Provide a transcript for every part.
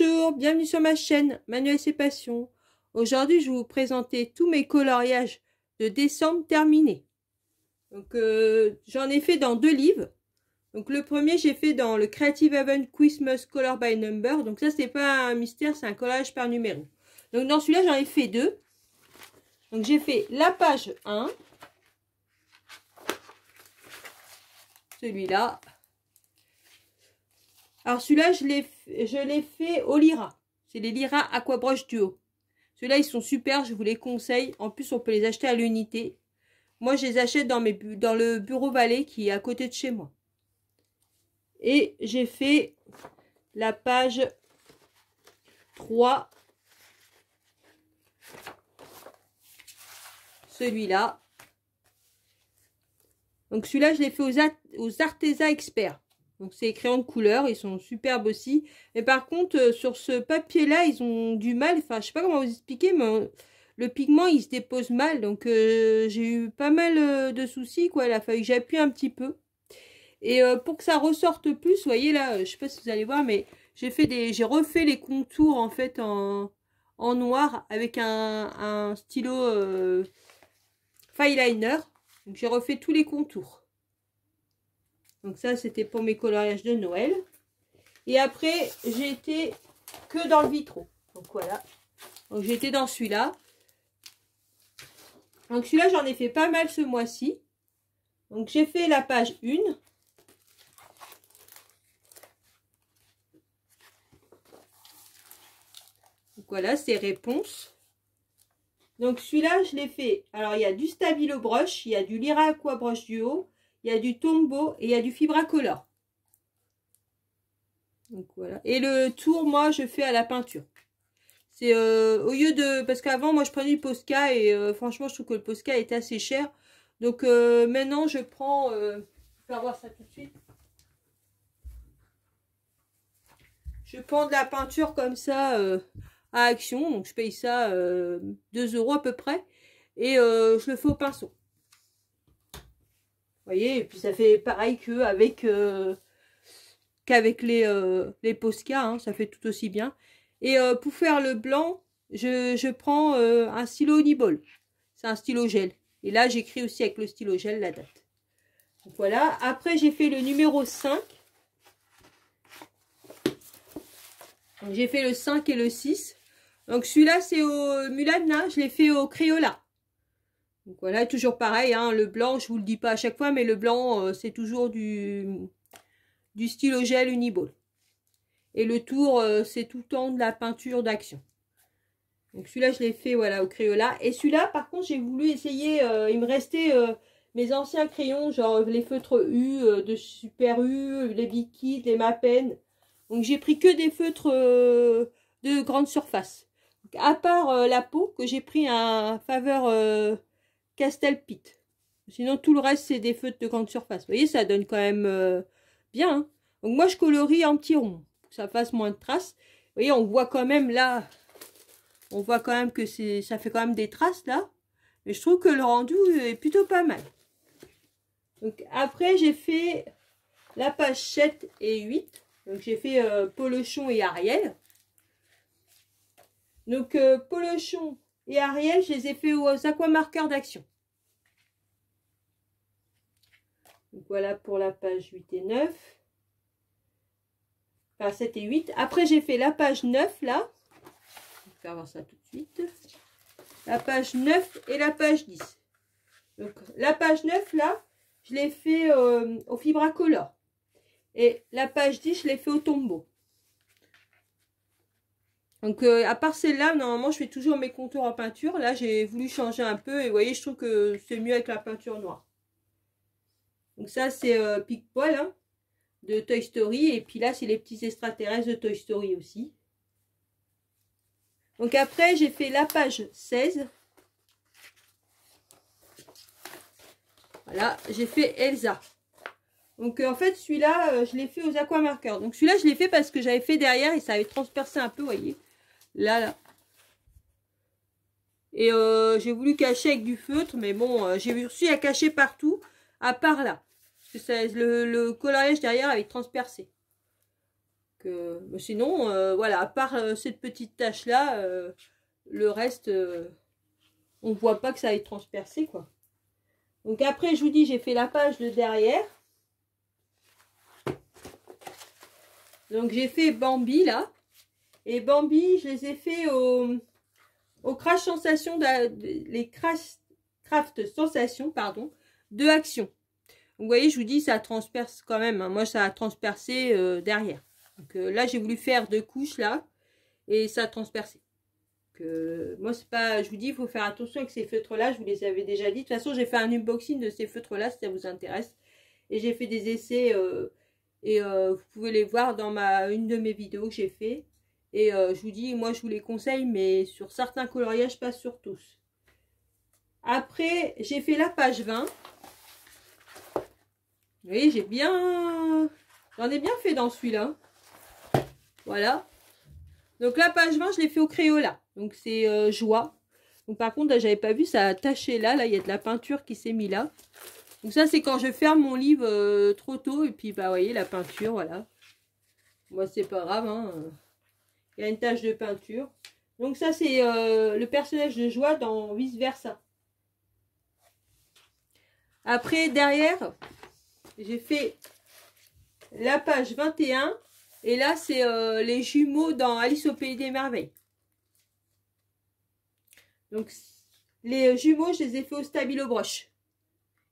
Bonjour, bienvenue sur ma chaîne Manuel et Passion. Aujourd'hui, je vais vous présenter tous mes coloriages de décembre terminés. Donc, euh, j'en ai fait dans deux livres. Donc, le premier, j'ai fait dans le Creative Haven Christmas Color by Number. Donc, ça, c'est pas un mystère, c'est un collage par numéro. Donc, dans celui-là, j'en ai fait deux. Donc, j'ai fait la page 1. Celui-là. Alors, celui-là, je l'ai je l'ai fait au Lyra. C'est les Lyra Aquabroche Duo. Ceux-là, ils sont super, je vous les conseille. En plus, on peut les acheter à l'unité. Moi, je les achète dans, mes, dans le bureau valet qui est à côté de chez moi. Et j'ai fait la page 3. Celui-là. Donc, celui-là, je l'ai fait aux, aux artisans experts. Donc c'est écrit de couleur, ils sont superbes aussi. Mais par contre, euh, sur ce papier-là, ils ont du mal. Enfin, je sais pas comment vous expliquer, mais euh, le pigment, il se dépose mal. Donc euh, j'ai eu pas mal de soucis, quoi. La feuille j'appuie un petit peu. Et pour que ça ressorte plus, vous voyez là, je sais pas si vous allez voir, mais j'ai fait des, j'ai refait les contours en fait en, noir avec un, stylo fine Donc j'ai refait tous les contours. Donc ça, c'était pour mes coloriages de Noël. Et après, j'étais que dans le vitro. Donc voilà. Donc j'étais dans celui-là. Donc celui-là, j'en ai fait pas mal ce mois-ci. Donc j'ai fait la page 1. Donc voilà, c'est réponse. Donc celui-là, je l'ai fait. Alors il y a du stabilo brush, il y a du lira aqua brush du haut, il y a du tombeau et il y a du fibracolore. Donc voilà. Et le tour, moi, je fais à la peinture. C'est euh, au lieu de... Parce qu'avant, moi, je prenais du Posca et euh, franchement, je trouve que le Posca est assez cher. Donc euh, maintenant, je prends... je vais voir ça tout de suite. Je prends de la peinture comme ça à Action. Donc je paye ça 2 euros à peu près. Et je le fais au pinceau. Vous voyez, puis ça fait pareil qu'avec euh, qu'avec les, euh, les Posca, hein, ça fait tout aussi bien. Et euh, pour faire le blanc, je, prends un stylo Uniball. C'est un stylo gel. Et là, j'écris aussi avec le stylo gel la date. Donc, voilà. Après, j'ai fait le numéro 5. J'ai fait le 5 et le 6. Donc celui-là, c'est au Mulan, je l'ai fait au Créola. Donc voilà, toujours pareil, hein, le blanc, je vous le dis pas à chaque fois, mais le blanc, euh, c'est toujours du, du stylo gel uniball. Et le tour, euh, c'est tout le temps de la peinture d'action. Donc celui-là, je l'ai fait voilà, au Crayola. Et celui-là, par contre, j'ai voulu essayer, euh, il me restait mes anciens crayons, genre les feutres U, de Super U, les et les Mapen. Donc j'ai pris que des feutres de grande surface. à part la peau, que j'ai pris un faveur Castelpit. Sinon, tout le reste, c'est des feutres de grande surface. Vous voyez, ça donne quand même euh, bien. Hein. Donc, moi, je colorie en petit rond ça fasse moins de traces. Vous voyez, on voit quand même là, on voit quand même que c'est ça fait quand même des traces là. Mais je trouve que le rendu est plutôt pas mal. Donc, après, j'ai fait la page 7 et 8. Donc, j'ai fait euh, Polochon et Ariel. Donc, euh, Polochon et Ariel, je les ai fait aux aquamarqueurs d'action. voilà pour la page 8 et 9. Enfin 7 et 8. Après j'ai fait la page 9 là. je vais voir ça tout de suite. La page 9 et la page 10. Donc la page 9 là, je l'ai fait aux euh, au fibre à color. Et la page 10, je l'ai fait au tombeau. Donc euh, à part celle-là, normalement je fais toujours mes contours en peinture. Là j'ai voulu changer un peu et vous voyez je trouve que c'est mieux avec la peinture noire. Donc ça, c'est euh, Pigpoil hein, de Toy Story. Et puis là, c'est les petits extraterrestres de Toy Story aussi. Donc après, j'ai fait la page 16. Voilà, j'ai fait Elsa. Donc euh, en fait, celui-là, euh, je l'ai fait aux aquamarqueurs. Donc celui-là, je l'ai fait parce que j'avais fait derrière et ça avait transpercé un peu, vous voyez. Là, là. Et euh, j'ai voulu cacher avec du feutre, mais bon, j'ai réussi à cacher partout à part là. Parce que le, le, coloriage derrière avait transpercé. Que, bah, sinon, euh, voilà, à part euh, cette petite tache là, euh, le reste, on voit pas que ça ait transpercé quoi. Donc après, je vous dis, j'ai fait la page de derrière. Donc j'ai fait Bambi là. Et Bambi, je les ai fait au, au crash sensation, les crash craft sensation, pardon. Deux actions. vous voyez, je vous dis, ça transperce quand même. Hein. Moi, ça a transpercé euh, derrière. Donc euh, là, j'ai voulu faire deux couches là et ça a transpercé. Euh, moi, c'est pas. Je vous dis, il faut faire attention avec ces feutres là. Je vous les avais déjà dit. De toute façon, j'ai fait un unboxing de ces feutres là si ça vous intéresse. Et j'ai fait des essais et vous pouvez les voir dans ma une de mes vidéos que j'ai fait. Et je vous dis, moi, je vous les conseille, mais sur certains coloriages, pas sur tous. Après, j'ai fait la page 20. voyez, j'ai bien... J'en ai bien fait dans celui-là. Voilà. Donc la page 20, je l'ai fait au créola. Donc c'est euh, joie. Donc par contre, j'avais pas vu, ça a taché là. Là, il y a de la peinture qui s'est mise là. Donc ça, c'est quand je ferme mon livre euh, trop tôt. Et puis, bah, vous voyez, la peinture, voilà. Moi, c'est pas grave, hein. Il y a une tache de peinture. Donc ça, c'est euh, le personnage de joie dans vice-versa. Après, derrière, j'ai fait la page 21. Et là, c'est euh, les jumeaux dans Alice au Pays des Merveilles. Donc, les jumeaux, je les ai fait au stabilo broche.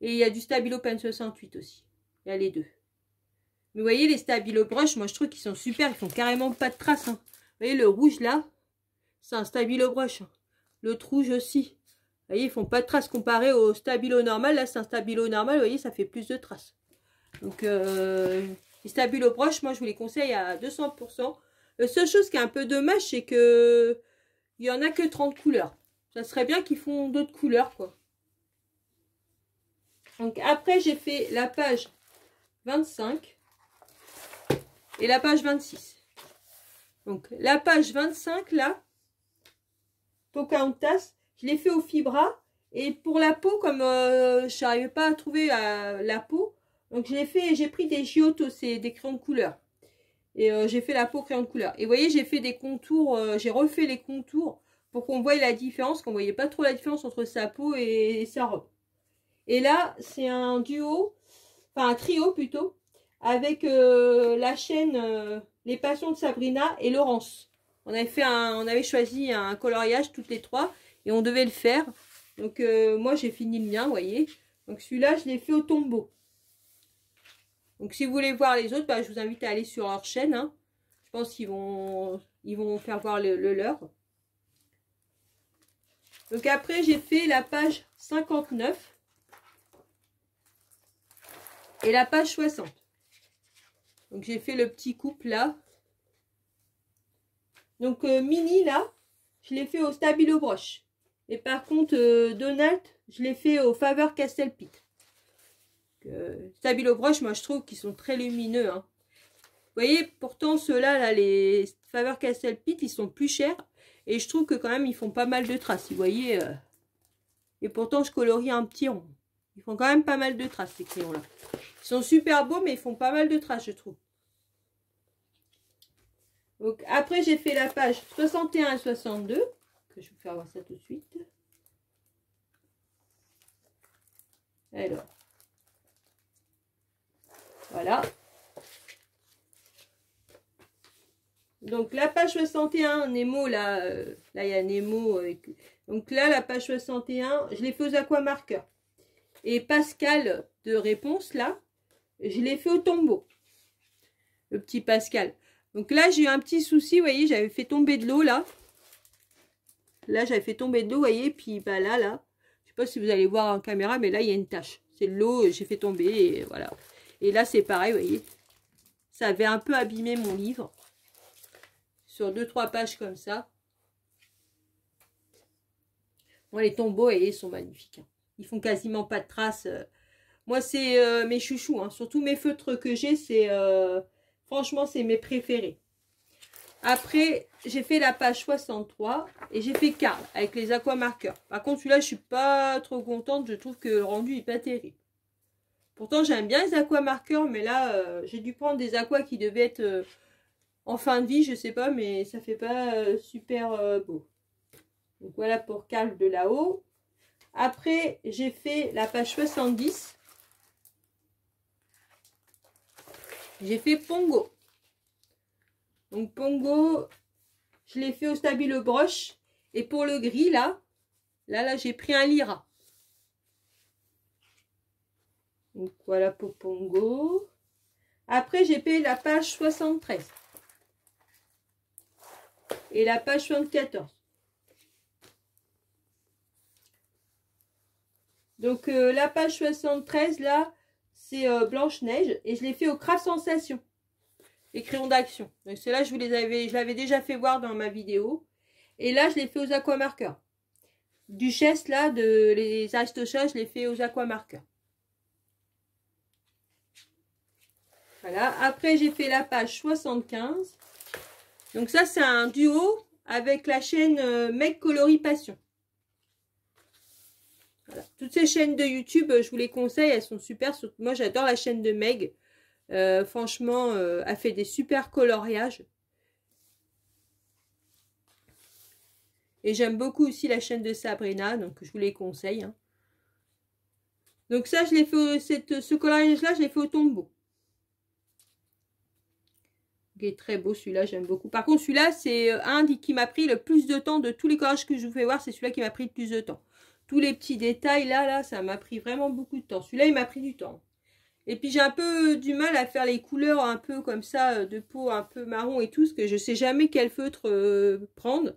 Et il y a du stabilo pen 68 aussi. Il y a les deux. Mais vous voyez, les stabilo broche, moi, je trouve qu'ils sont super. Ils font carrément pas de traces. Hein. Vous voyez, le rouge, là, c'est un stabilo broche. Hein. L'autre rouge aussi. Vous voyez, ils font pas de traces comparées au stabilo normal. Là, c'est un stabilo normal, vous voyez, ça fait plus de traces. Donc, euh, les stabilo proches, moi, je vous les conseille à 200%. La seule chose qui est un peu dommage, c'est que il y en a que 30 couleurs. Ça serait bien qu'ils font d'autres couleurs, quoi. Donc, après, j'ai fait la page 25 et la page 26. Donc, la page 25, là, Pocahontas, je l'ai fait au fibra. Et pour la peau, comme euh, je n'arrivais pas à trouver euh, la peau, donc je fait, j'ai pris des giotto c'est des crayons de couleur. Et euh, j'ai fait la peau crayon de couleur. Et vous voyez, j'ai fait des contours, j'ai refait les contours pour qu'on voie la différence, qu'on ne voyait pas trop la différence entre sa peau et, sa robe. Et là, c'est un duo, enfin un trio plutôt, avec la chaîne Les Passions de Sabrina et Laurence. On avait, fait on avait choisi un coloriage toutes les trois et on devait le faire. Donc euh, moi j'ai fini le mien, vous voyez. Donc celui-là, je l'ai fait au tombeau. Donc si vous voulez voir les autres, bah, je vous invite à aller sur leur chaîne. Hein. Je pense qu'ils vont, ils vont faire voir le, leur. Donc après, j'ai fait la page 59 et la page 60. Donc j'ai fait le petit couple là. Donc euh, mini là, je l'ai fait au stabilo broche. Et par contre, euh, Donald, je l'ai fait au Faveur Castelpit. Euh, Stabilo broche moi je trouve qu'ils sont très lumineux. Hein. Vous voyez, pourtant ceux-là, là, les Faveur Castelpit, ils sont plus chers. Et je trouve que quand même, ils font pas mal de traces. Vous voyez, euh. et pourtant je colorie un petit rond. Ils font quand même pas mal de traces, ces crayons-là. Ils sont super beaux, mais ils font pas mal de traces, je trouve. Donc, après, j'ai fait la page 61 à 62. Je je vous faire voir ça tout de suite. Alors, voilà. Donc la page 61, Nemo, là, euh, là il y a Nemo. Euh, donc là, la page 61, je l'ai fait aux aquamarqueurs. Et Pascal de réponse, là, je l'ai fait au tombeau. Le petit Pascal. Donc là, j'ai eu un petit souci, vous voyez, j'avais fait tomber de l'eau, là. Là, j'avais fait tomber de l'eau, vous voyez, puis bah, là, là, je sais pas si vous allez voir en caméra, mais là, il y a une tache. C'est de l'eau, j'ai fait tomber, et voilà. Et là, c'est pareil, vous voyez. Ça avait un peu abîmé mon livre. Sur deux, trois pages comme ça. Bon, les tombeaux, vous voyez, sont magnifiques. Hein. Ils font quasiment pas de traces. Euh. Moi, c'est euh, mes chouchous. Hein. Surtout mes feutres que j'ai, c'est... Euh, franchement, c'est mes préférés. Après, j'ai fait la page 63 et j'ai fait Carl avec les aquamarqueurs. Par contre, celui-là, je suis pas trop contente. Je trouve que le rendu n'est pas terrible. Pourtant, j'aime bien les aquamarqueurs, mais là, euh, j'ai dû prendre des aquas qui devaient être euh, en fin de vie, je ne sais pas, mais ça fait pas euh, super beau. Donc voilà pour Carl de là-haut. Après, j'ai fait la page 70. J'ai fait Pongo. Donc Pongo, je l'ai fait au stabilo broche. Et pour le gris, là, là, là, j'ai pris un lira. Donc voilà pour Pongo. Après, j'ai payé la page 73. Et la page 74. Donc euh, la page 73, là, c'est euh, Blanche-Neige. Et je l'ai fait au craft sensation les crayons d'action. Donc ceux-là, je vous les avais, je l'avais déjà fait voir dans ma vidéo. Et là, je les fais aux aquamarqueurs. Duchesse, là, de les Astocha, je les fais aux aquamarqueurs. Voilà. Après, j'ai fait la page 75. Donc ça, c'est un duo avec la chaîne Meg euh, Mec Coloris Passion. Voilà. Toutes ces chaînes de YouTube, euh, je vous les conseille, elles sont super. Moi, j'adore la chaîne de Meg. Euh, franchement, euh, a fait des super coloriages. Et j'aime beaucoup aussi la chaîne de Sabrina, donc je vous les conseille. Hein. Donc ça, je l'ai fait, ce coloriage-là, je l'ai fait au tombeau. Il est très beau celui-là, j'aime beaucoup. Par contre, celui-là, c'est euh, un qui m'a pris le plus de temps de tous les coloriages que je vous fais voir. C'est celui-là qui m'a pris le plus de temps. Tous les petits détails, là, là, ça m'a pris vraiment beaucoup de temps. Celui-là, il m'a pris du temps. Et puis j'ai un peu du mal à faire les couleurs un peu comme ça, euh, de peau un peu marron et tout, parce que je sais jamais quel feutre euh, prendre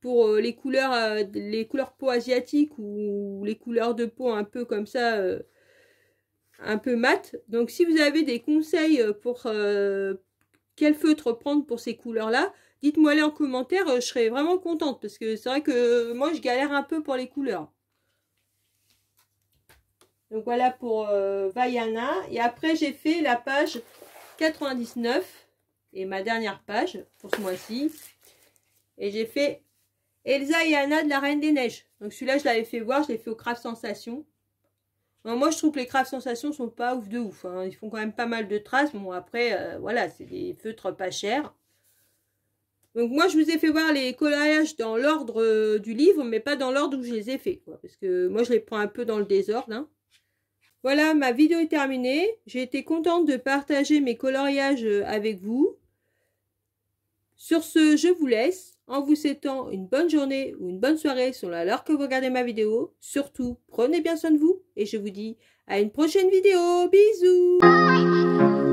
pour euh, les couleurs les couleurs peau asiatiques ou les couleurs de peau un peu comme ça, un peu mat. Donc si vous avez des conseils pour quel feutre prendre pour ces couleurs-là, dites-moi les en commentaire, je serais vraiment contente, parce que c'est vrai que moi je galère un peu pour les couleurs. Donc voilà pour euh, Vaiana. Et après, j'ai fait la page 99 et ma dernière page pour ce mois-ci. Et j'ai fait Elsa et Anna de la Reine des Neiges. Donc celui-là, je l'avais fait voir, je l'ai fait au Craft Sensation. moi, je trouve que les Craft Sensations sont pas ouf de ouf. Hein. Ils font quand même pas mal de traces. Bon, après, euh, voilà, c'est des feutres pas chers. Donc moi, je vous ai fait voir les collages dans l'ordre euh, du livre, mais pas dans l'ordre où je les ai faits. Parce que moi, je les prends un peu dans le désordre. Hein. Voilà, ma vidéo est terminée. J'ai été contente de partager mes coloriages euh, avec vous. Sur ce, je vous laisse en vous souhaitant une bonne journée ou une bonne soirée selon l'heure que vous regardez ma vidéo. Surtout, prenez bien soin de vous et je vous dis à une prochaine vidéo. Bisous